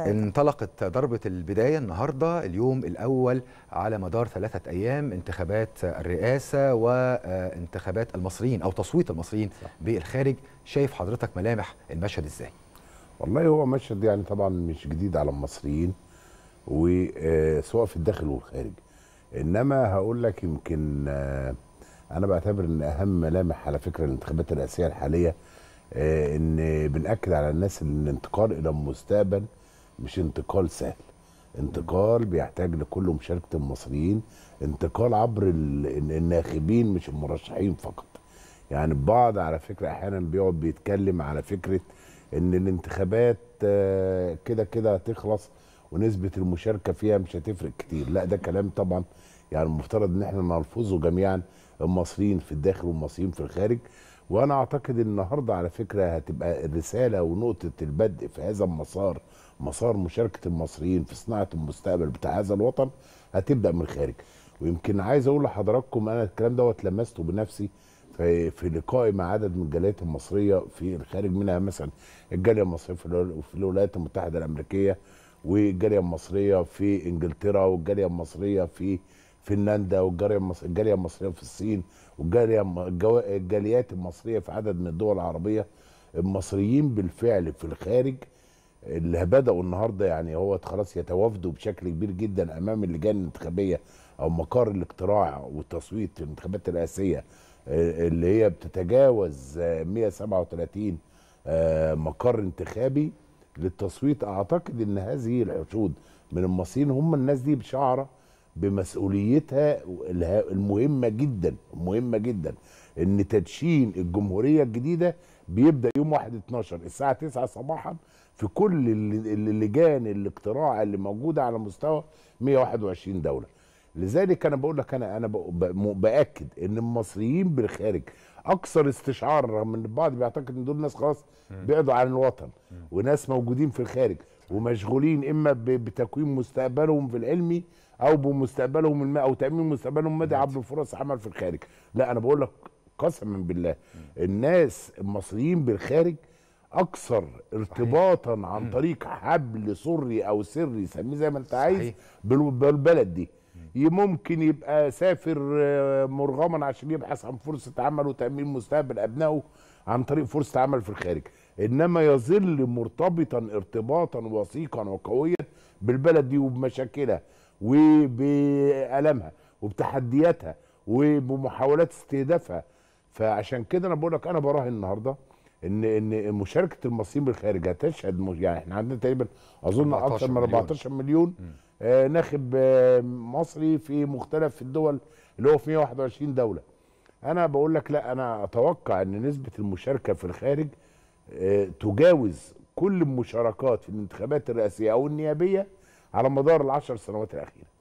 انطلقت ضربة البداية النهاردة اليوم الأول على مدار ثلاثة أيام انتخابات الرئاسة وانتخابات المصريين أو تصويت المصريين بالخارج شايف حضرتك ملامح المشهد إزاي؟ والله هو مشهد يعني طبعا مش جديد على المصريين وسواء في الداخل والخارج إنما هقول لك يمكن آه، أنا بعتبر إن أهم ملامح على فكرة الانتخابات الرئاسية الحالية آه، إن بنأكد على الناس الانتقال إلى المستقبل مش انتقال سهل انتقال بيحتاج لكل مشاركه المصريين انتقال عبر الناخبين مش المرشحين فقط يعني البعض على فكره احيانا بيقعد بيتكلم على فكره ان الانتخابات آه، كده كده هتخلص ونسبه المشاركه فيها مش هتفرق كتير لا ده كلام طبعا يعني المفترض ان احنا نلفظه جميعا المصريين في الداخل والمصريين في الخارج وانا اعتقد النهارده على فكره هتبقى الرساله ونقطه البدء في هذا المسار مسار مشاركه المصريين في صناعه المستقبل بتاع هذا الوطن هتبدا من الخارج ويمكن عايز اقول لحضراتكم انا الكلام دوت لمسته بنفسي في, في لقائي مع عدد من الجاليات المصريه في الخارج منها مثلا الجاليه المصريه في الولايات المتحده الامريكيه والجاليه المصريه في انجلترا والجاليه المصريه في فنلندا والجاليه المصريه الجاليه المصريه في الصين والجاليه الجاليات المصريه في عدد من الدول العربيه المصريين بالفعل في الخارج اللي بداوا النهارده يعني هو خلاص يتوافدوا بشكل كبير جدا امام اللجان الانتخابيه او مقر الاقتراع والتصويت في الانتخابات الرئاسيه آه، اللي هي بتتجاوز 137 آه، مقر انتخابي للتصويت اعتقد ان هذه الحشود من المصريين هم الناس دي بشعره بمسؤوليتها المهمه جدا مهمه جدا ان تدشين الجمهوريه الجديده بيبدا يوم 1 12 الساعه تسعة صباحا في كل اللجان الاقتراع اللي موجوده على مستوى 121 دوله لذلك انا بقول لك انا انا باكد ان المصريين بالخارج اكثر استشعار رغم ان البعض بيعتقد ان دول ناس خلاص بعدوا عن الوطن وناس موجودين في الخارج ومشغولين اما بتكوين مستقبلهم في العلمي او بمستقبلهم الم... او تامين مستقبلهم المادي عبر فرص عمل في الخارج لا انا بقول لك قسما بالله الناس المصريين بالخارج اكثر ارتباطا عن طريق حبل سري او سري سميه زي ما انت عايز بالبلد دي ممكن يبقى سافر آه، مرغما عشان يبحث عن فرصه عمل وتامين مستقبل ابنائه عن طريق فرصه عمل في الخارج انما يظل مرتبطا ارتباطا وثيقا وقويا بالبلد دي وبمشاكلها وبالمها وبتحدياتها وبمحاولات استهدافها فعشان كده انا بقول لك انا براهن النهارده ان ان مشاركه المصريين بالخارج هتشهد يعني احنا عندنا تقريبا اظن اكثر من 14 مليون آه ناخب آه مصري في مختلف الدول اللي هو في 121 دوله انا بقول لك لا انا اتوقع ان نسبه المشاركه في الخارج آه تجاوز كل المشاركات في الانتخابات الرئاسيه او النيابيه على مدار العشر سنوات الاخيره